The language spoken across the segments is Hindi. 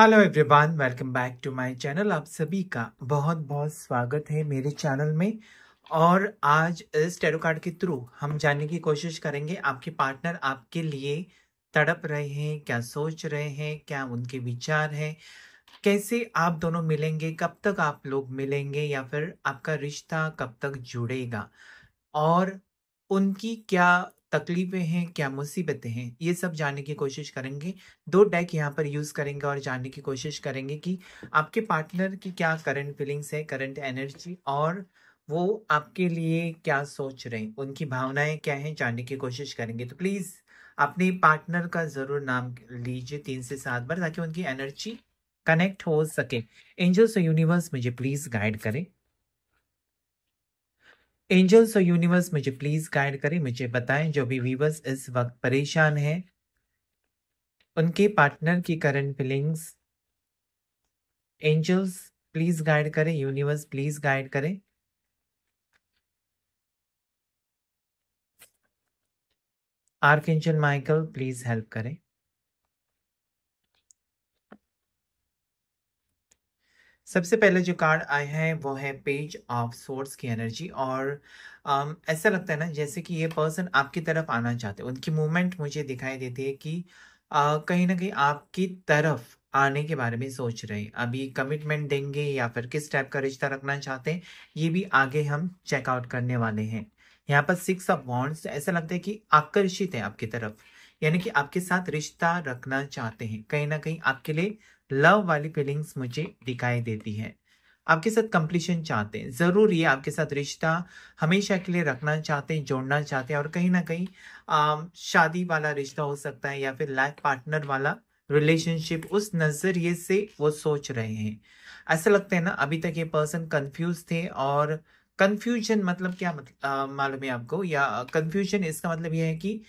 hello everyone welcome back to my channel आप सभी का बहुत बहुत स्वागत है मेरे चैनल में और आज इस टेरो कार्ड के थ्रू हम जानने की कोशिश करेंगे आपके पार्टनर आपके लिए तड़प रहे हैं क्या सोच रहे हैं क्या उनके विचार हैं कैसे आप दोनों मिलेंगे कब तक आप लोग मिलेंगे या फिर आपका रिश्ता कब तक जुड़ेगा और उनकी क्या तकलीफ़ें हैं क्या मुसीबतें हैं ये सब जानने की कोशिश करेंगे दो डेक यहाँ पर यूज़ करेंगे और जानने की कोशिश करेंगे कि आपके पार्टनर की क्या करंट फीलिंग्स है करंट एनर्जी और वो आपके लिए क्या सोच रहे हैं उनकी भावनाएं क्या हैं जानने की कोशिश करेंगे तो प्लीज़ अपने पार्टनर का ज़रूर नाम लीजिए तीन से सात बार ताकि उनकी एनर्जी कनेक्ट हो सके एंजल्स यूनिवर्स मुझे प्लीज़ गाइड करें एंजल्स और यूनिवर्स मुझे प्लीज गाइड करें मुझे बताएं जो भी व्यूवर्स इस वक्त परेशान हैं उनके पार्टनर की current feelings angels please guide करें यूनिवर्स प्लीज गाइड करें archangel Michael please help करें सबसे पहले जो कार्ड आए हैं वो है पेज ऑफ सोर्स की एनर्जी और आम, ऐसा लगता है ना जैसे कि ये पर्सन आपकी तरफ आना चाहते हैं उनकी मूवमेंट मुझे दिखाई देती है कि आ, कहीं ना कहीं आपकी तरफ आने के बारे में सोच रहे हैं अभी कमिटमेंट देंगे या फिर किस टाइप का रिश्ता रखना चाहते हैं ये भी आगे हम चेकआउट करने वाले हैं यहाँ पर सिक्स ऑफ बॉन्ड्स ऐसा लगता है कि आकर्षित है आपकी तरफ यानी कि आपके साथ रिश्ता रखना चाहते हैं कहीं ना कहीं आपके लिए लव वाली फीलिंग्स मुझे दिखाई देती है आपके साथ कंप्लीशन चाहते हैं ज़रूर ये आपके साथ रिश्ता हमेशा के लिए रखना चाहते हैं जोड़ना चाहते हैं और कहीं ना कहीं शादी वाला रिश्ता हो सकता है या फिर लाइफ पार्टनर वाला रिलेशनशिप उस नज़रिए से वो सोच रहे हैं ऐसा लगता है ना अभी तक ये पर्सन कंफ्यूज थे और कंफ्यूजन मतलब क्या मतलब मालूम है आपको या कंफ्यूजन इसका मतलब यह है कि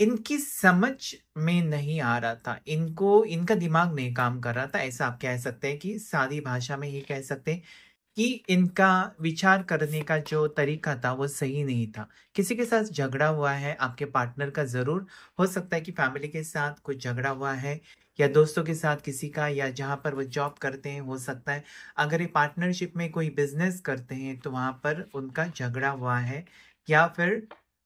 इनकी समझ में नहीं आ रहा था इनको इनका दिमाग नहीं काम कर रहा था ऐसा आप कह सकते हैं कि सादी भाषा में ही कह सकते हैं कि इनका विचार करने का जो तरीका था वो सही नहीं था किसी के साथ झगड़ा हुआ है आपके पार्टनर का ज़रूर हो सकता है कि फैमिली के साथ कुछ झगड़ा हुआ है या दोस्तों के साथ किसी का या जहाँ पर वो जॉब करते हैं हो सकता है अगर ये पार्टनरशिप में कोई बिजनेस करते हैं तो वहाँ पर उनका झगड़ा हुआ है या फिर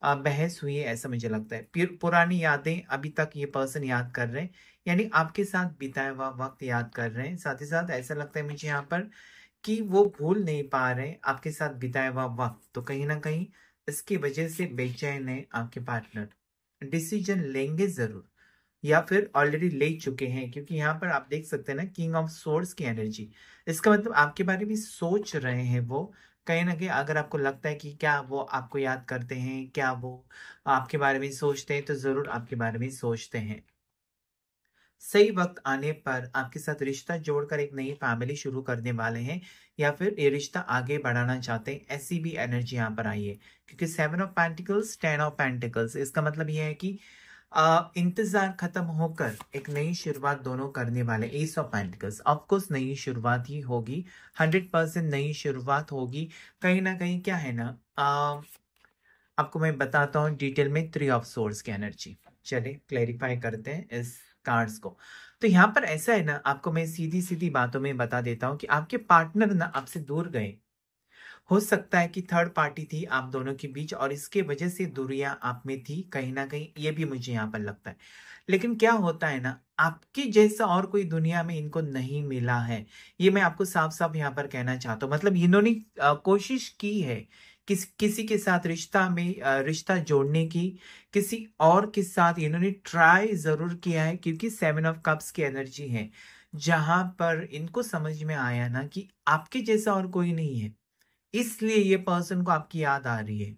बहस हुई है ऐसा मुझे लगता है पुरानी यादें अभी तक ये पर्सन याद कर रहे हैं यानी आपके साथ बिताया हुआ वक्त याद कर रहे हैं साथ ही साथ ऐसा लगता है मुझे यहाँ पर कि वो भूल नहीं पा रहे आपके साथ बिताया हुआ वक्त तो कहीं ना कहीं इसकी वजह से बेचैन है आपके पार्टनर डिसीजन लेंगे जरूर या फिर ऑलरेडी ले चुके हैं क्योंकि यहाँ पर आप देख सकते हैं ना किंग ऑफ सोर्स की एनर्जी इसका मतलब आपके बारे में सोच रहे हैं वो कहीं ना कहीं अगर आपको लगता है कि क्या वो आपको याद करते हैं क्या वो आपके बारे में सोचते हैं तो ज़रूर आपके बारे में सोचते हैं सही वक्त आने पर आपके साथ रिश्ता जोड़कर एक नई फैमिली शुरू करने वाले हैं या फिर ये रिश्ता आगे बढ़ाना चाहते हैं ऐसी भी एनर्जी यहाँ पर आई है क्योंकि seven of pentacles ten of pentacles इसका मतलब यह है कि इंतजार खत्म होकर एक नई शुरुआत दोनों करने वाले एस ऑफ पेंटिकल्स ऑफकोर्स नई शुरुआत ही होगी हंड्रेड परसेंट नई शुरुआत होगी कहीं ना कहीं क्या है ना uh, आपको मैं बताता हूँ डिटेल में थ्री ऑफ सोर्स की एनर्जी चले क्लैरिफाई करते हैं इस कार्ड्स को तो यहाँ पर ऐसा है ना आपको मैं सीधी सीधी बातों में बता देता हूँ कि आपके पार्टनर ना आपसे दूर गए हो सकता है कि थर्ड पार्टी थी आप दोनों के बीच और इसके वजह से दूरियां आप में थी कहीं ना कहीं ये भी मुझे यहाँ पर लगता है लेकिन क्या होता है ना आपके जैसा और कोई दुनिया में इनको नहीं मिला है ये मैं आपको साफ साफ यहाँ पर कहना चाहता हूँ मतलब इन्होंने कोशिश की है किस किसी के साथ रिश्ता में रिश्ता जोड़ने की किसी और के साथ इन्होंने ट्राई जरूर किया है क्योंकि सेवन ऑफ कप्स की एनर्जी है जहां पर इनको समझ में आया ना कि आपके जैसा और कोई नहीं है इसलिए ये पर्सन को आपकी याद आ रही है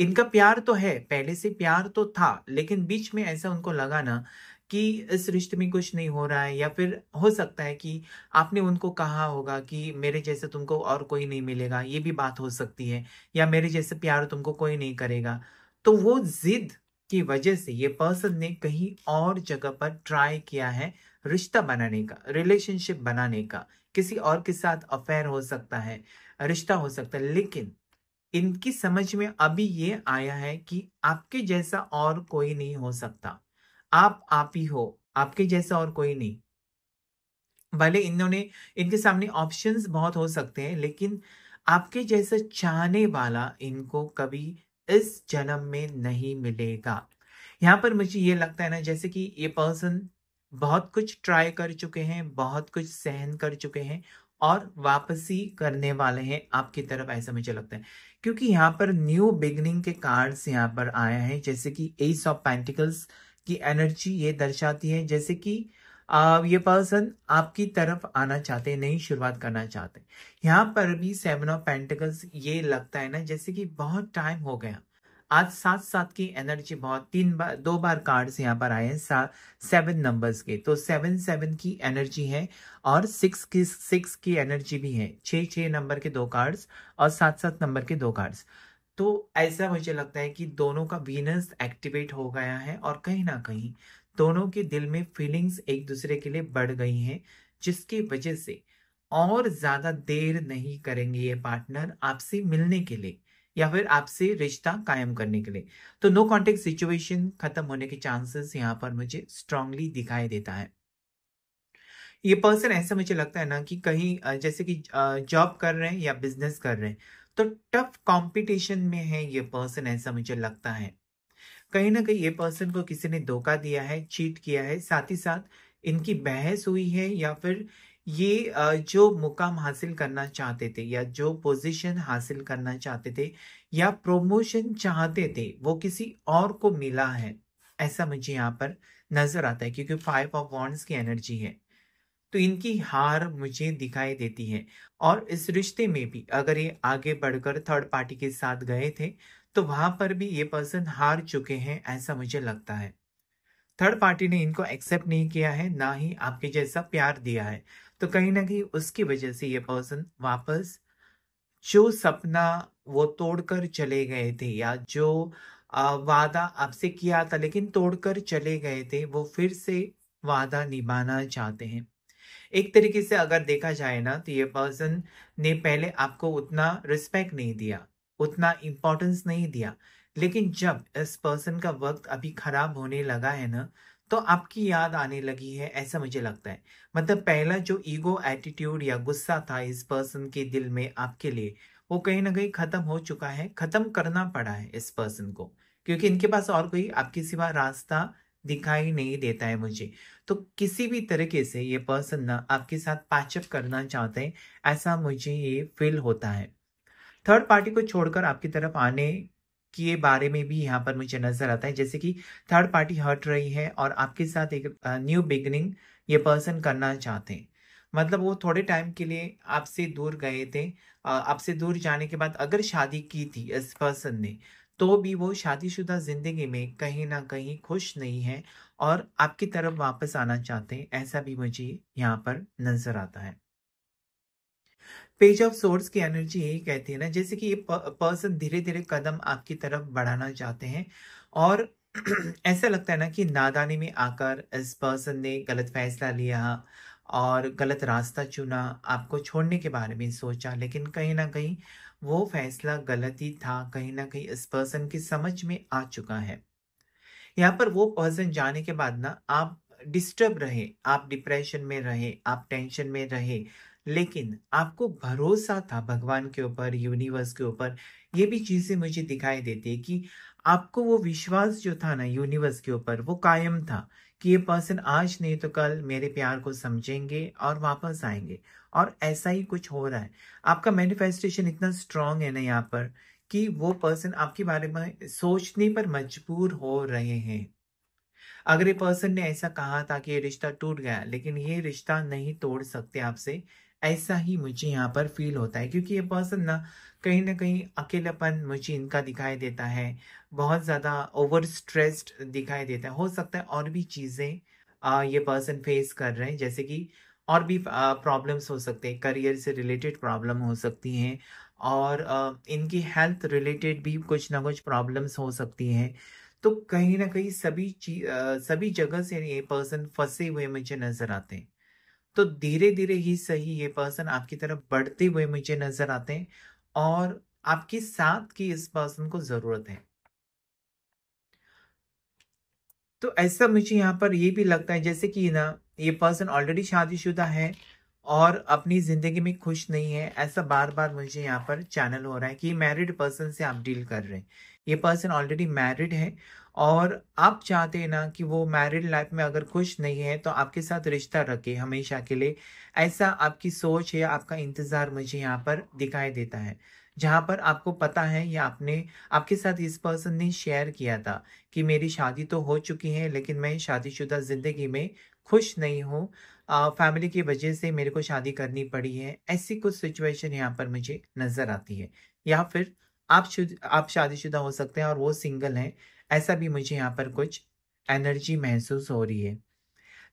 इनका प्यार तो है पहले से प्यार तो था लेकिन बीच में ऐसा उनको लगा ना कि इस रिश्ते में कुछ नहीं हो रहा है या फिर हो सकता है कि आपने उनको कहा होगा कि मेरे जैसे तुमको और कोई नहीं मिलेगा ये भी बात हो सकती है या मेरे जैसे प्यार तुमको कोई नहीं करेगा तो वो जिद की वजह से ये पर्सन ने कहीं और जगह पर ट्राई किया है रिश्ता बनाने का रिलेशनशिप बनाने का किसी और के साथ अफेयर हो सकता है रिश्ता हो सकता है लेकिन इनकी समझ में अभी ये आया है कि आपके जैसा और कोई नहीं हो सकता आप आप ही हो आपके जैसा और कोई नहीं भले इन्होंने इनके सामने ऑप्शंस बहुत हो सकते हैं लेकिन आपके जैसा चाहने वाला इनको कभी इस जन्म में नहीं मिलेगा यहाँ पर मुझे ये लगता है ना जैसे कि ये पर्सन बहुत कुछ ट्राई कर चुके हैं बहुत कुछ सहन कर चुके हैं और वापसी करने वाले हैं आपकी तरफ ऐसा मुझे लगता है क्योंकि यहाँ पर न्यू बिगनिंग के कार्ड्स यहाँ पर आए हैं जैसे कि एस ऑफ पेंटिकल्स की एनर्जी ये दर्शाती है जैसे कि ये पर्सन आपकी तरफ आना चाहते हैं नई शुरुआत करना चाहते हैं यहाँ पर भी सेवन ऑफ पेंटिकल्स ये लगता है ना जैसे कि बहुत टाइम हो गया आज सात सात की एनर्जी बहुत तीन बार दो बार कार्ड्स यहाँ पर आए हैं सात सेवन नंबर्स के तो सेवन सेवन की एनर्जी है और सिक्स की सिक्स की एनर्जी भी है छः छः नंबर के दो कार्ड्स और सात सात नंबर के दो कार्ड्स तो ऐसा मुझे लगता है कि दोनों का वीनस एक्टिवेट हो गया है और कहीं ना कहीं दोनों के दिल में फीलिंग्स एक दूसरे के लिए बढ़ गई हैं जिसकी वजह से और ज़्यादा देर नहीं करेंगे ये पार्टनर आपसे मिलने के लिए या फिर आपसे रिश्ता कायम करने के लिए तो नो कॉन्टेक्ट सिचुएशन खत्म होने के चांसेस यहाँ पर मुझे स्ट्रांगली दिखाई देता है ये पर्सन ऐसा मुझे लगता है ना कि कहीं जैसे कि जॉब कर रहे हैं या बिजनेस कर रहे हैं तो टफ कंपटीशन में है ये पर्सन ऐसा मुझे लगता है कहीं ना कहीं ये पर्सन को किसी ने धोखा दिया है चीट किया है साथ ही साथ इनकी बहस हुई है या फिर ये जो मुकाम हासिल करना चाहते थे या जो पोजीशन हासिल करना चाहते थे या प्रोमोशन चाहते थे वो किसी और को मिला है ऐसा मुझे यहाँ पर नजर आता है क्योंकि फाइव ऑफ वॉन्ड्स की एनर्जी है तो इनकी हार मुझे दिखाई देती है और इस रिश्ते में भी अगर ये आगे बढ़कर थर्ड पार्टी के साथ गए थे तो वहां पर भी ये पर्सन हार चुके हैं ऐसा मुझे लगता है थर्ड पार्टी ने इनको एक्सेप्ट नहीं किया है ना ही आपके जैसा प्यार दिया है तो कहीं ना कहीं उसकी वजह से ये पर्सन वापस जो सपना वो तोड़कर चले गए थे या जो वादा आपसे किया था लेकिन तोड़कर चले गए थे वो फिर से वादा निभाना चाहते हैं एक तरीके से अगर देखा जाए ना तो ये पर्सन ने पहले आपको उतना रिस्पेक्ट नहीं दिया उतना इम्पोर्टेंस नहीं दिया लेकिन जब इस पर्सन का वक्त अभी खराब होने लगा है ना तो आपकी याद आने लगी है ऐसा मुझे लगता है मतलब पहला जो ईगो एटीट्यूड या गुस्सा था इस पर्सन के दिल में आपके लिए वो कहीं ना कहीं खत्म हो चुका है खत्म करना पड़ा है इस पर्सन को क्योंकि इनके पास और कोई आपके सिवा रास्ता दिखाई नहीं देता है मुझे तो किसी भी तरीके से ये पर्सन ना आपके साथ पैचअप करना चाहते हैं ऐसा मुझे ये फील होता है थर्ड पार्टी को छोड़कर आपकी तरफ आने के बारे में भी यहाँ पर मुझे नजर आता है जैसे कि थर्ड पार्टी हट रही है और आपके साथ एक न्यू बिगनिंग ये पर्सन करना चाहते हैं मतलब वो थोड़े टाइम के लिए आपसे दूर गए थे आपसे दूर जाने के बाद अगर शादी की थी इस पर्सन ने तो भी वो शादीशुदा ज़िंदगी में कहीं ना कहीं खुश नहीं है और आपकी तरफ वापस आना चाहते हैं ऐसा भी मुझे यहाँ पर नज़र आता है पेज ऑफ सोर्स की एनर्जी यही कहती है ना जैसे कि ये पर्सन धीरे धीरे कदम आपकी तरफ बढ़ाना चाहते हैं और ऐसा लगता है ना कि नादानी में आकर इस पर्सन ने गलत फैसला लिया और गलत रास्ता चुना आपको छोड़ने के बारे में सोचा लेकिन कहीं ना कहीं वो फैसला गलत ही था कहीं ना कहीं इस पर्सन की समझ में आ चुका है यहाँ पर वो पर्सन जाने के बाद ना आप डिस्टर्ब रहे आप डिप्रेशन में रहे आप टेंशन में रहे लेकिन आपको भरोसा था भगवान के ऊपर यूनिवर्स के ऊपर ये भी चीज़ें मुझे दिखाई देती है कि आपको वो विश्वास जो था ना यूनिवर्स के ऊपर वो कायम था कि ये पर्सन आज नहीं तो कल मेरे प्यार को समझेंगे और वापस आएंगे और ऐसा ही कुछ हो रहा है आपका मैनिफेस्टेशन इतना स्ट्रांग है ना यहाँ पर कि वो पर्सन आपके बारे में सोचने पर मजबूर हो रहे हैं अगर ये पर्सन ने ऐसा कहा था कि ये रिश्ता टूट गया लेकिन ये रिश्ता नहीं तोड़ सकते आपसे ऐसा ही मुझे यहाँ पर फील होता है क्योंकि ये पर्सन ना कहीं ना कहीं अकेलापन मुझे इनका दिखाई देता है बहुत ज़्यादा ओवर स्ट्रेस्ड दिखाई देता है हो सकता है और भी चीज़ें ये पर्सन फेस कर रहे हैं जैसे कि और भी प्रॉब्लम्स हो सकते हैं करियर से रिलेटेड प्रॉब्लम हो सकती हैं और इनकी हेल्थ रिलेटेड भी कुछ ना कुछ प्रॉब्लम्स हो सकती हैं तो कहीं ना कहीं सभी चीज सभी जगह से ये पर्सन फंसे हुए मुझे नज़र आते हैं तो धीरे धीरे ही सही ये पर्सन आपकी तरफ बढ़ते हुए मुझे नजर आते हैं और आपके साथ की इस पर्सन को जरूरत है तो ऐसा मुझे यहाँ पर ये भी लगता है जैसे कि ना ये पर्सन ऑलरेडी शादीशुदा है और अपनी जिंदगी में खुश नहीं है ऐसा बार बार मुझे यहाँ पर चैनल हो रहा है कि मैरिड पर्सन से आप डील कर रहे हैं ये पर्सन ऑलरेडी मैरिड है और आप चाहते हैं ना कि वो मैरिड लाइफ में अगर खुश नहीं है तो आपके साथ रिश्ता रखे हमेशा के लिए ऐसा आपकी सोच या आपका इंतज़ार मुझे यहाँ पर दिखाई देता है जहाँ पर आपको पता है या आपने आपके साथ इस पर्सन ने शेयर किया था कि मेरी शादी तो हो चुकी है लेकिन मैं शादीशुदा ज़िंदगी में खुश नहीं हूँ फैमिली की वजह से मेरे को शादी करनी पड़ी है ऐसी कुछ सिचुएशन यहाँ पर मुझे नज़र आती है या फिर आप शुद आप शादीशुदा हो सकते हैं और वो सिंगल हैं ऐसा भी मुझे यहाँ पर कुछ एनर्जी महसूस हो रही है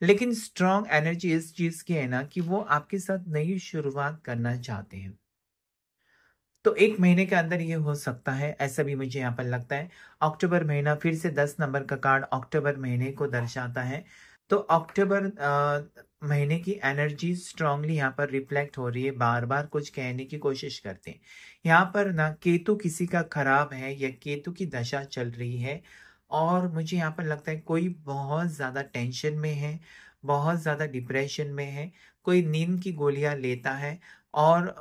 लेकिन स्ट्रांग एनर्जी इस चीज़ की है ना कि वो आपके साथ नई शुरुआत करना चाहते हैं तो एक महीने के अंदर ये हो सकता है ऐसा भी मुझे यहाँ पर लगता है अक्टूबर महीना फिर से दस नंबर का कार्ड अक्टूबर महीने को दर्शाता है तो अक्टूबर महीने की एनर्जी स्ट्रांगली यहाँ पर रिफ्लेक्ट हो रही है बार बार कुछ कहने की कोशिश करते हैं यहाँ पर ना केतु किसी का खराब है या केतु की दशा चल रही है और मुझे यहाँ पर लगता है कोई बहुत ज़्यादा टेंशन में है बहुत ज़्यादा डिप्रेशन में है कोई नींद की गोलियाँ लेता है और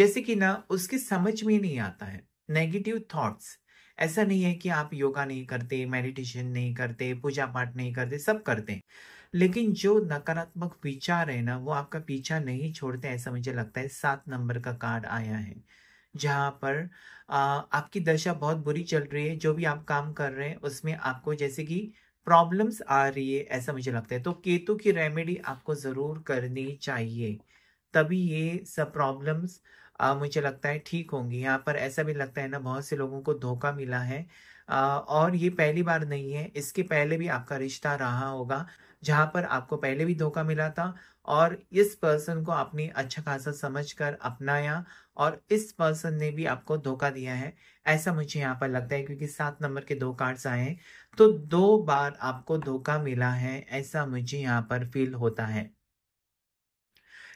जैसे कि ना उसकी समझ में नहीं आता है नेगेटिव थॉट्स ऐसा नहीं है कि आप योगा नहीं करते मेडिटेशन नहीं करते पूजा पाठ नहीं करते सब करते हैं लेकिन जो नकारात्मक विचार है ना वो आपका पीछा नहीं छोड़ते ऐसा मुझे लगता है सात नंबर का कार्ड आया है जहाँ पर आ, आपकी दशा बहुत बुरी चल रही है जो भी आप काम कर रहे हैं उसमें आपको जैसे कि प्रॉब्लम्स आ रही है ऐसा मुझे लगता है तो केतु की रेमेडी आपको ज़रूर करनी चाहिए तभी ये सब प्रॉब्लम्स आ, मुझे लगता है ठीक होंगी यहाँ पर ऐसा भी लगता है ना बहुत से लोगों को धोखा मिला है आ, और ये पहली बार नहीं है इसके पहले भी आपका रिश्ता रहा होगा जहाँ पर आपको पहले भी धोखा मिला था और इस पर्सन को आपने अच्छा खासा समझ कर अपनाया और इस पर्सन ने भी आपको धोखा दिया है ऐसा मुझे यहाँ पर लगता है क्योंकि सात नंबर के दो कार्ड्स आए हैं तो दो बार आपको धोखा मिला है ऐसा मुझे यहाँ पर फील होता है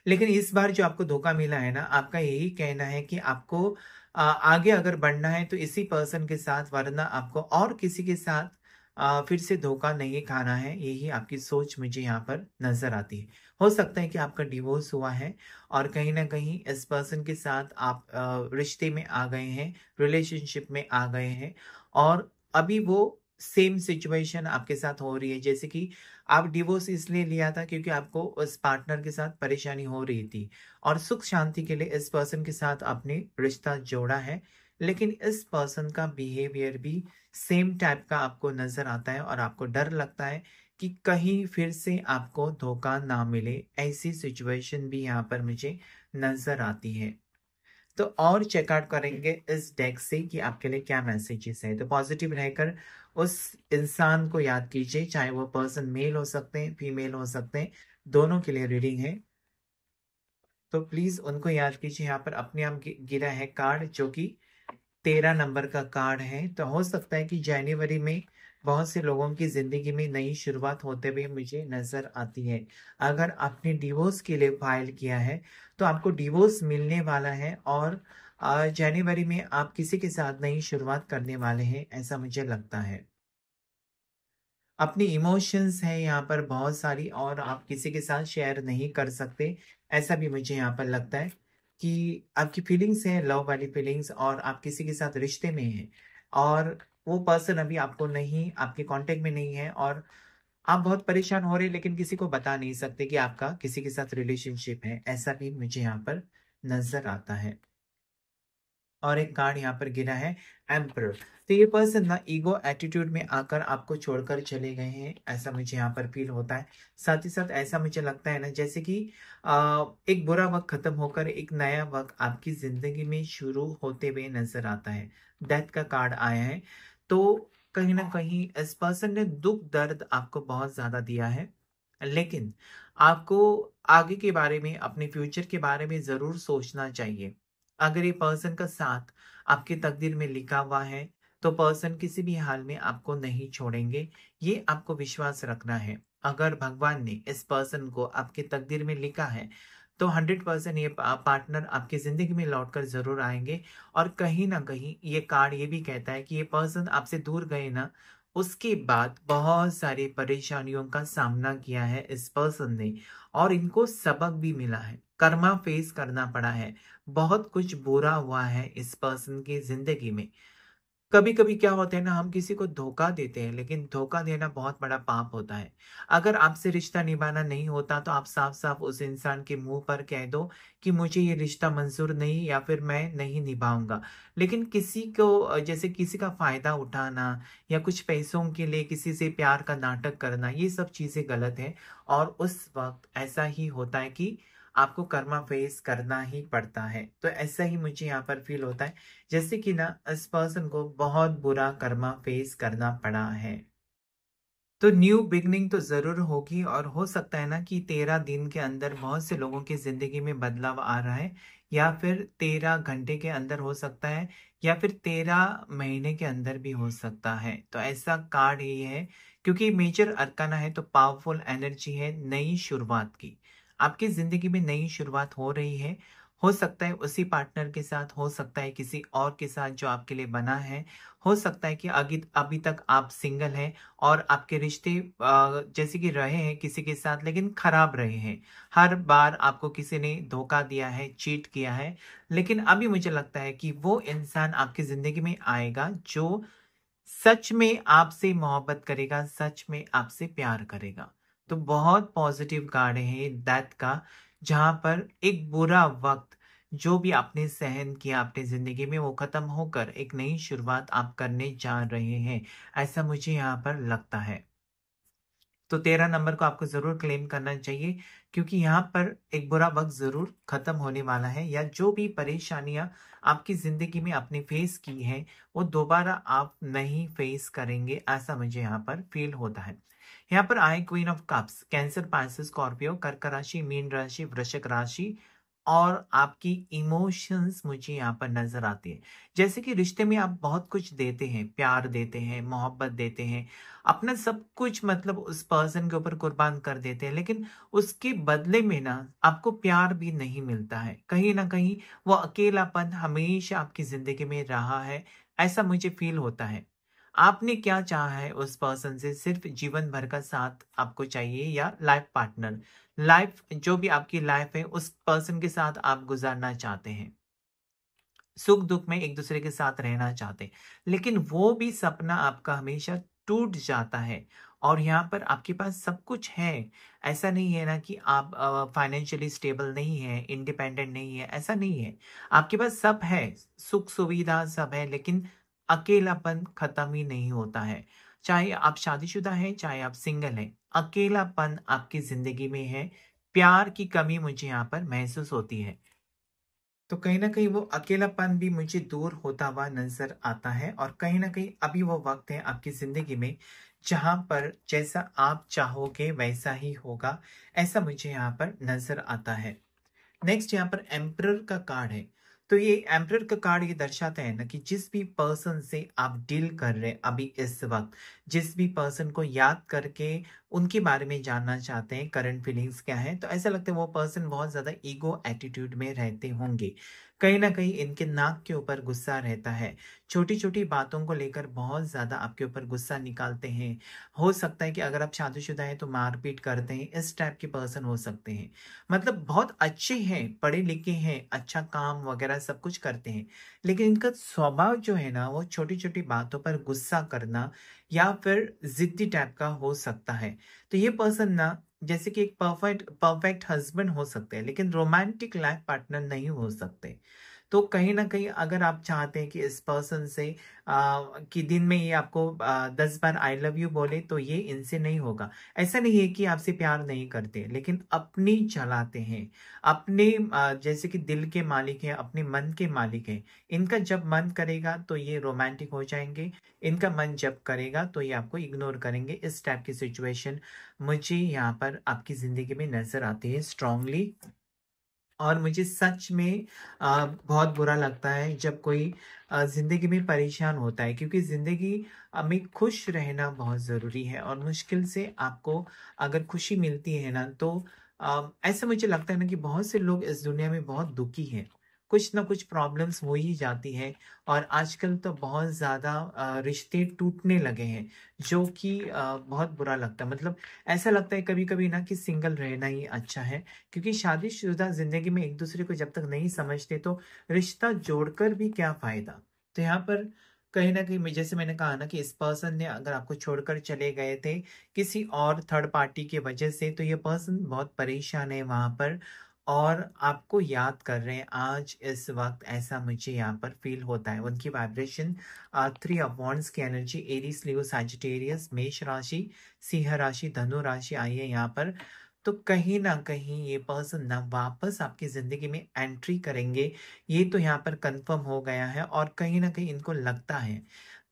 लेकिन इस बार जो आपको धोखा मिला है ना आपका यही कहना है कि आपको आगे अगर बढ़ना है तो इसी पर्सन के साथ वरना आपको और किसी के साथ फिर से धोखा नहीं खाना है यही आपकी सोच मुझे यहाँ पर नज़र आती है हो सकता है कि आपका डिवोर्स हुआ है और कहीं ना कहीं इस पर्सन के साथ आप रिश्ते में आ गए हैं रिलेशनशिप में आ गए हैं और अभी वो सेम सिचुएशन आपके साथ हो रही है जैसे कि आप डिवोर्स इसलिए लिया था क्योंकि आपको उस पार्टनर के साथ परेशानी हो रही थी और सुख शांति के लिए इस पर्सन के साथ आपने रिश्ता जोड़ा है लेकिन इस पर्सन का बिहेवियर भी सेम टाइप का आपको नज़र आता है और आपको डर लगता है कि कहीं फिर से आपको धोखा ना मिले ऐसी सिचुएशन भी यहाँ पर मुझे नज़र आती है तो और चेकआउट करेंगे इस डेक से कि आपके लिए क्या मैसेजेस है तो पॉजिटिव रहकर उस इंसान को याद कीजिए चाहे वो पर्सन मेल हो सकते हैं फीमेल हो सकते हैं दोनों के लिए रीडिंग है तो प्लीज उनको याद कीजिए यहाँ पर अपने आप गिरा है कार्ड जो कि तेरह नंबर का कार्ड है तो हो सकता है कि जनवरी में बहुत से लोगों की ज़िंदगी में नई शुरुआत होते हुए मुझे नज़र आती है अगर आपने डिवोर्स के लिए फाइल किया है तो आपको डिवोर्स मिलने वाला है और जनवरी में आप किसी के साथ नई शुरुआत करने वाले हैं ऐसा मुझे लगता है अपनी इमोशंस हैं यहाँ पर बहुत सारी और आप किसी के साथ शेयर नहीं कर सकते ऐसा भी मुझे यहाँ पर लगता है कि आपकी फीलिंग्स हैं लव वाली फीलिंग्स और आप किसी के साथ रिश्ते में हैं और वो पर्सन अभी आपको नहीं आपके कांटेक्ट में नहीं है और आप बहुत परेशान हो रहे हैं लेकिन किसी को बता नहीं सकते कि आपका किसी के साथ रिलेशनशिप है ऐसा भी मुझे यहाँ पर नजर आता है और एक कार्ड यहाँ पर गिरा है एम्पर तो ये पर्सन ना ईगो एटीट्यूड में आकर आपको छोड़कर चले गए हैं ऐसा मुझे यहाँ पर फील होता है साथ ही साथ ऐसा मुझे लगता है ना जैसे कि आ, एक बुरा वक्त खत्म होकर एक नया वक्त आपकी जिंदगी में शुरू होते हुए नजर आता है डेथ का कार्ड आया है तो कहीं ना कहीं इस पर्सन ने दुख दर्द आपको बहुत ज्यादा दिया है लेकिन आपको आगे के बारे में अपने फ्यूचर के बारे में जरूर सोचना चाहिए अगर ये पर्सन का साथ आपके तकदीर में लिखा हुआ है तो पर्सन किसी भी हाल में आपको नहीं छोड़ेंगे ये आपको विश्वास रखना है अगर भगवान ने इस पर्सन को आपके तकदीर में लिखा है तो हंड्रेड परसेंट ये पार्टनर आपकी ज़िंदगी में लौट कर ज़रूर आएंगे और कहीं ना कहीं ये कार्ड ये भी कहता है कि ये पर्सन आपसे दूर गए ना उसके बाद बहुत सारी परेशानियों का सामना किया है इस पर्सन ने और इनको सबक भी मिला है कर्मा फेस करना पड़ा है बहुत कुछ बुरा हुआ है इस पर्सन की जिंदगी में कभी कभी क्या होता है ना हम किसी को धोखा देते हैं लेकिन धोखा देना बहुत बड़ा पाप होता है अगर आपसे रिश्ता निभाना नहीं होता तो आप साफ साफ उस इंसान के मुंह पर कह दो कि मुझे ये रिश्ता मंजूर नहीं या फिर मैं नहीं निभाऊंगा लेकिन किसी को जैसे किसी का फायदा उठाना या कुछ पैसों के लिए किसी से प्यार का नाटक करना ये सब चीजें गलत है और उस वक्त ऐसा ही होता है कि आपको कर्मा फेस करना ही पड़ता है तो ऐसा ही मुझे यहाँ पर फील होता है जैसे कि ना इस पर्सन को बहुत बुरा कर्मा फेस करना पड़ा है तो न्यू बिगनिंग तो ज़रूर होगी और हो सकता है ना कि तेरह दिन के अंदर बहुत से लोगों की ज़िंदगी में बदलाव आ रहा है या फिर तेरह घंटे के अंदर हो सकता है या फिर तेरह महीने के अंदर भी हो सकता है तो ऐसा कार्ड ही है क्योंकि मेजर अर्काना है तो पावरफुल एनर्जी है नई शुरुआत की आपकी ज़िंदगी में नई शुरुआत हो रही है हो सकता है उसी पार्टनर के साथ हो सकता है किसी और के साथ जो आपके लिए बना है हो सकता है कि अभी अभी तक आप सिंगल हैं और आपके रिश्ते जैसे कि रहे हैं किसी के साथ लेकिन खराब रहे हैं हर बार आपको किसी ने धोखा दिया है चीट किया है लेकिन अभी मुझे लगता है कि वो इंसान आपकी ज़िंदगी में आएगा जो सच में आपसे मोहब्बत करेगा सच में आपसे प्यार करेगा तो बहुत पॉजिटिव कार्ड है डेथ का जहाँ पर एक बुरा वक्त जो भी आपने सहन किया अपनी ज़िंदगी में वो ख़त्म होकर एक नई शुरुआत आप करने जा रहे हैं ऐसा मुझे यहाँ पर लगता है तो तेरह नंबर को आपको ज़रूर क्लेम करना चाहिए क्योंकि यहाँ पर एक बुरा वक्त ज़रूर ख़त्म होने वाला है या जो भी परेशानियां आपकी ज़िंदगी में आपने फेस की हैं वो दोबारा आप नहीं फेस करेंगे ऐसा मुझे यहाँ पर फील होता है यहाँ पर आए क्वीन ऑफ कप्स कैंसर पैंसर स्कॉर्पियो कर्क राशि मीन राशि वृषक राशि और आपकी इमोशंस मुझे यहाँ पर नजर आती है जैसे कि रिश्ते में आप बहुत कुछ देते हैं प्यार देते हैं मोहब्बत देते हैं अपना सब कुछ मतलब उस पर्सन के ऊपर कुर्बान कर देते हैं लेकिन उसके बदले में ना आपको प्यार भी नहीं मिलता है कहीं ना कहीं वो अकेलापन हमेशा आपकी जिंदगी में रहा है ऐसा मुझे फील होता है आपने क्या चाहा है उस पर्सन से सिर्फ जीवन भर का साथ आपको चाहिए या लाइफ पार्टनर लाइफ जो भी आपकी लाइफ है उस पर्सन के साथ आप गुजारना चाहते हैं सुख दुख में एक दूसरे के साथ रहना चाहते हैं लेकिन वो भी सपना आपका हमेशा टूट जाता है और यहाँ पर आपके पास सब कुछ है ऐसा नहीं है ना कि आप फाइनेंशियली स्टेबल नहीं है इंडिपेंडेंट नहीं है ऐसा नहीं है आपके पास सब है सुख सुविधा सब है लेकिन अकेलापन खत्म ही नहीं होता है चाहे आप शादीशुदा हैं चाहे आप सिंगल हैं अकेलापन आपकी जिंदगी में है प्यार की कमी मुझे यहाँ पर महसूस होती है तो कहीं ना कहीं वो अकेलापन भी मुझे दूर होता हुआ नजर आता है और कहीं ना कहीं अभी वो वक्त है आपकी जिंदगी में जहाँ पर जैसा आप चाहोगे वैसा ही होगा ऐसा मुझे यहाँ पर नजर आता है नेक्स्ट यहाँ पर एम्प्रर का कार्ड है तो ये एम्प्रर का कार्ड ये दर्शाता है ना कि जिस भी पर्सन से आप डील कर रहे हैं अभी इस वक्त जिस भी पर्सन को याद करके उनके बारे में जानना चाहते हैं करंट फीलिंग्स क्या है तो ऐसा लगता है वो पर्सन बहुत ज़्यादा ईगो एटीट्यूड में रहते होंगे कहीं ना कहीं इनके नाक के ऊपर गुस्सा रहता है छोटी छोटी बातों को लेकर बहुत ज़्यादा आपके ऊपर गुस्सा निकालते हैं हो सकता है कि अगर आप शादीशुदा हैं तो मारपीट करते हैं इस टाइप के पर्सन हो सकते हैं मतलब बहुत अच्छे हैं पढ़े लिखे हैं अच्छा काम वगैरह सब कुछ करते हैं लेकिन इनका स्वभाव जो है ना वो छोटी छोटी बातों पर गुस्सा करना या फिर जिद्दी टाइप का हो सकता है तो ये पर्सन ना जैसे कि एक परफेक्ट परफेक्ट हस्बैंड हो सकते हैं लेकिन रोमांटिक लाइफ पार्टनर नहीं हो सकते तो कहीं ना कहीं अगर आप चाहते हैं कि इस पर्सन से आ, कि दिन में ये आपको आ, दस बार आई लव यू बोले तो ये इनसे नहीं होगा ऐसा नहीं है कि आपसे प्यार नहीं करते लेकिन अपनी चलाते हैं अपने आ, जैसे कि दिल के मालिक हैं अपने मन के मालिक हैं इनका जब मन करेगा तो ये रोमांटिक हो जाएंगे इनका मन जब करेगा तो ये आपको इग्नोर करेंगे इस टाइप की सिचुएशन मुझे यहाँ पर आपकी ज़िंदगी में नज़र आती है स्ट्रांगली और मुझे सच में बहुत बुरा लगता है जब कोई ज़िंदगी में परेशान होता है क्योंकि ज़िंदगी में खुश रहना बहुत ज़रूरी है और मुश्किल से आपको अगर खुशी मिलती है ना तो ऐसा मुझे लगता है ना कि बहुत से लोग इस दुनिया में बहुत दुखी हैं कुछ ना कुछ प्रॉब्लम्स हो ही जाती है और आजकल तो बहुत ज़्यादा रिश्ते टूटने लगे हैं जो कि बहुत बुरा लगता है मतलब ऐसा लगता है कभी कभी ना कि सिंगल रहना ही अच्छा है क्योंकि शादीशुदा ज़िंदगी में एक दूसरे को जब तक नहीं समझते तो रिश्ता जोड़कर भी क्या फ़ायदा तो यहाँ पर कहीं ना कहीं जैसे मैंने कहा ना कि इस पर्सन ने अगर आपको छोड़कर चले गए थे किसी और थर्ड पार्टी की वजह से तो ये पर्सन बहुत परेशान है वहाँ पर और आपको याद कर रहे हैं आज इस वक्त ऐसा मुझे यहाँ पर फील होता है उनकी वाइब्रेशन थ्री अपॉन्स की एनर्जी एरिस लियो सैजिटेरियस मेष राशि सिंह राशि धनु राशि आई है यहाँ पर तो कहीं ना कहीं ये पर्सन ना वापस आपकी ज़िंदगी में एंट्री करेंगे ये तो यहाँ पर कंफर्म हो गया है और कहीं ना कहीं इनको लगता है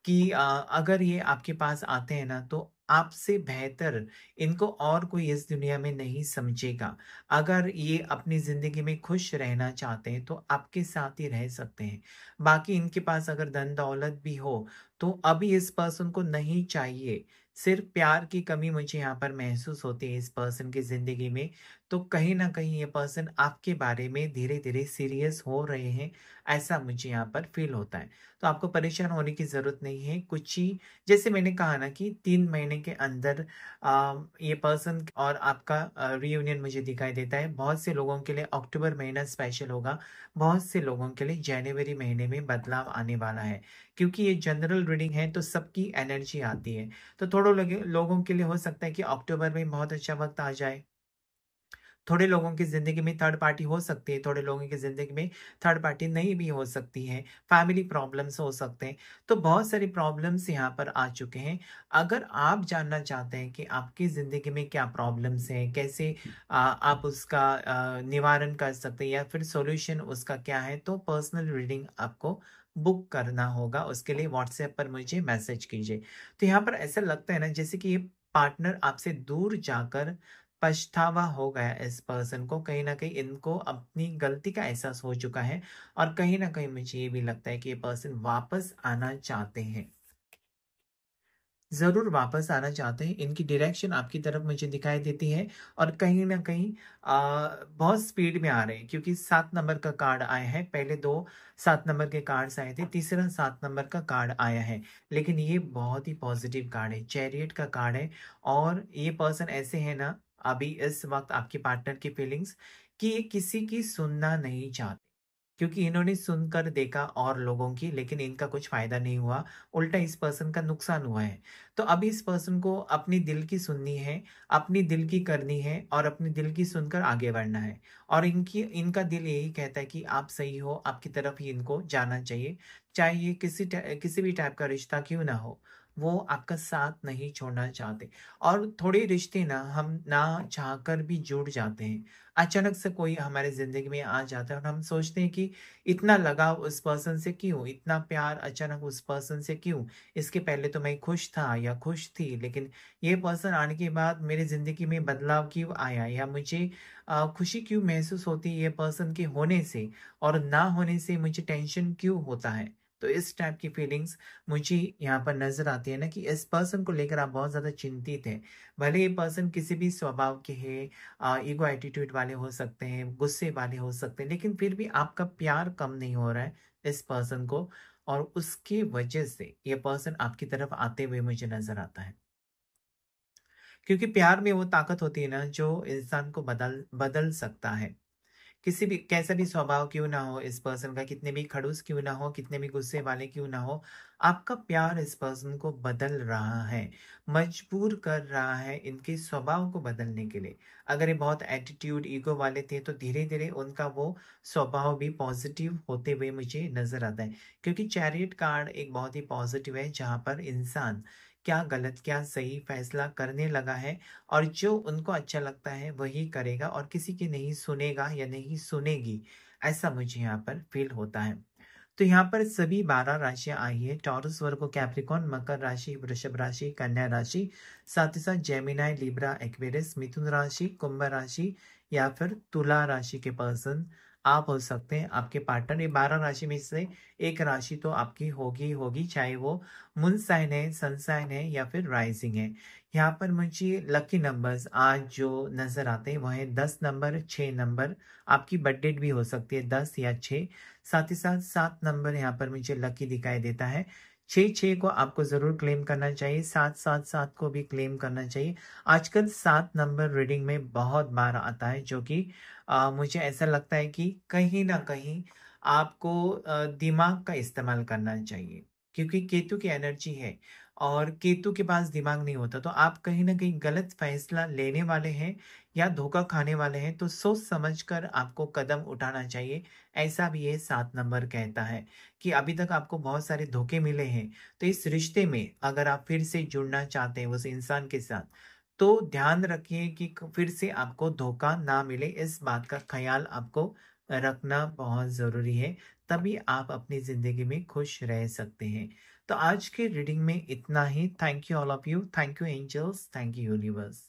कि अगर ये आपके पास आते हैं ना तो आपसे बेहतर इनको और कोई इस दुनिया में नहीं समझेगा अगर ये अपनी ज़िंदगी में खुश रहना चाहते हैं तो आपके साथ ही रह सकते हैं बाकी इनके पास अगर धन दौलत भी हो तो अभी इस पर्सन को नहीं चाहिए सिर्फ प्यार की कमी मुझे यहाँ पर महसूस होती है इस पर्सन की ज़िंदगी में तो कहीं ना कहीं ये पर्सन आपके बारे में धीरे धीरे सीरियस हो रहे हैं ऐसा मुझे यहाँ पर फील होता है तो आपको परेशान होने की ज़रूरत नहीं है कुछ ही जैसे मैंने कहा ना कि तीन महीने के अंदर आ, ये पर्सन और आपका रीयूनियन मुझे दिखाई देता है बहुत से लोगों के लिए अक्टूबर महीना स्पेशल होगा बहुत से लोगों के लिए जनवरी महीने में बदलाव आने वाला है क्योंकि ये जनरल रीडिंग है तो सबकी एनर्जी आती है तो थोड़ों लोगों के लिए हो सकता है कि अक्टूबर में बहुत अच्छा वक्त आ जाए थोड़े लोगों की ज़िंदगी में थर्ड पार्टी हो सकती है थोड़े लोगों की ज़िंदगी में थर्ड पार्टी नहीं भी हो सकती है फैमिली प्रॉब्लम्स हो सकते हैं तो बहुत सारी प्रॉब्लम्स यहाँ पर आ चुके हैं अगर आप जानना चाहते हैं कि आपकी ज़िंदगी में क्या प्रॉब्लम्स हैं कैसे आ, आप उसका आ, निवारण कर सकते हैं या फिर सोल्यूशन उसका क्या है तो पर्सनल रीडिंग आपको बुक करना होगा उसके लिए व्हाट्सएप पर मुझे मैसेज कीजिए तो यहाँ पर ऐसा लगता है ना जैसे कि ये पार्टनर आपसे दूर जाकर पछतावा हो गया इस पर्सन को कहीं ना कहीं इनको अपनी गलती का एहसास हो चुका है और कहीं ना कहीं मुझे ये भी लगता है कि ये पर्सन वापस आना चाहते हैं ज़रूर वापस आना चाहते हैं इनकी डायरेक्शन आपकी तरफ मुझे दिखाई देती है और कहीं ना कहीं आ, बहुत स्पीड में आ रहे हैं क्योंकि सात नंबर का कार्ड आया है पहले दो सात नंबर के कार्ड्स आए थे तीसरा सात नंबर का कार्ड आया है लेकिन ये बहुत ही पॉजिटिव कार्ड है चैरियट का कार्ड है और ये पर्सन ऐसे है ना अभी इस वक्त आपके पार्टनर की फीलिंग्स कि ये किसी की सुनना नहीं चाहते क्योंकि इन्होंने सुनकर देखा और लोगों की लेकिन इनका कुछ फायदा नहीं हुआ उल्टा इस पर्सन का नुकसान हुआ है तो अभी इस पर्सन को अपनी दिल की सुननी है अपनी दिल की करनी है और अपने दिल की सुनकर आगे बढ़ना है और इनकी इनका दिल यही कहता है कि आप सही हो आपकी तरफ ही इनको जाना चाहिए चाहे ये किसी किसी भी टाइप का रिश्ता क्यों ना हो वो आपका साथ नहीं छोड़ना चाहते और थोड़े रिश्ते ना हम ना चाह कर भी जुड़ जाते हैं अचानक से कोई हमारे ज़िंदगी में आ जाता है और हम सोचते हैं कि इतना लगाव उस पर्सन से क्यों इतना प्यार अचानक उस पर्सन से क्यों इसके पहले तो मैं खुश था या खुश थी लेकिन ये पर्सन आने के बाद मेरे ज़िंदगी में बदलाव क्यों आया या मुझे खुशी क्यों महसूस होती है ये पर्सन के होने से और ना होने से मुझे टेंशन क्यों होता है तो इस टाइप की फीलिंग्स मुझे यहाँ पर नज़र आती है ना कि इस पर्सन को लेकर आप बहुत ज़्यादा चिंतित हैं भले ये पर्सन किसी भी स्वभाव के हैं ईगो एटीट्यूड वाले हो सकते हैं गुस्से वाले हो सकते हैं लेकिन फिर भी आपका प्यार कम नहीं हो रहा है इस पर्सन को और उसकी वजह से ये पर्सन आपकी तरफ आते हुए मुझे नज़र आता है क्योंकि प्यार में वो ताकत होती है ना जो इंसान को बदल बदल सकता है किसी भी कैसा भी स्वभाव क्यों ना हो इस पर्सन का कितने भी खड़ूस क्यों ना हो कितने भी गुस्से वाले क्यों ना हो आपका प्यार इस पर्सन को बदल रहा है मजबूर कर रहा है इनके स्वभाव को बदलने के लिए अगर ये बहुत एटीट्यूड ईगो वाले थे तो धीरे धीरे उनका वो स्वभाव भी पॉजिटिव होते हुए मुझे नज़र आता है क्योंकि चैरियट कार्ड एक बहुत ही पॉजिटिव है जहाँ पर इंसान क्या गलत क्या सही फैसला करने लगा है और जो उनको अच्छा लगता है वही करेगा और किसी की नहीं सुनेगा या नहीं सुनेगी ऐसा मुझे यहाँ पर फील होता है तो यहाँ पर सभी बारह राशियां आई है टॉरस वर्गो कैप्रिकॉन मकर राशि वृषभ राशि कन्या राशि साथ ही साथ जेमिनाय लिब्रा एक्वेरस मिथुन राशि कुंभ राशि या फिर तुला राशि के पर्सन आप हो सकते हैं आपके पार्टनर ये बारह राशि में से एक राशि तो आपकी होगी होगी चाहे वो मुन साइन है सन साइन है या फिर राइजिंग है यहाँ पर मुझे लकी नंबर्स आज जो नज़र आते हैं वह है दस नंबर छ नंबर आपकी बर्थ डेट भी हो सकती है दस या छ साथ ही साथ सात नंबर यहाँ पर मुझे लकी दिखाई देता है छः छः को आपको ज़रूर क्लेम करना चाहिए सात सात सात को भी क्लेम करना चाहिए आजकल सात नंबर रीडिंग में बहुत बार आता है जो कि आ, मुझे ऐसा लगता है कि कहीं ना कहीं आपको दिमाग का इस्तेमाल करना चाहिए क्योंकि केतु की एनर्जी है और केतु के पास दिमाग नहीं होता तो आप कहीं ना कहीं गलत फैसला लेने वाले हैं या धोखा खाने वाले हैं तो सोच समझ कर आपको कदम उठाना चाहिए ऐसा भी ये सात नंबर कहता है कि अभी तक आपको बहुत सारे धोखे मिले हैं तो इस रिश्ते में अगर आप फिर से जुड़ना चाहते हैं उस इंसान के साथ तो ध्यान रखिए कि फिर से आपको धोखा ना मिले इस बात का ख्याल आपको रखना बहुत ज़रूरी है तभी आप अपनी ज़िंदगी में खुश रह सकते हैं तो आज के रीडिंग में इतना ही thank you all of you thank you angels thank you universe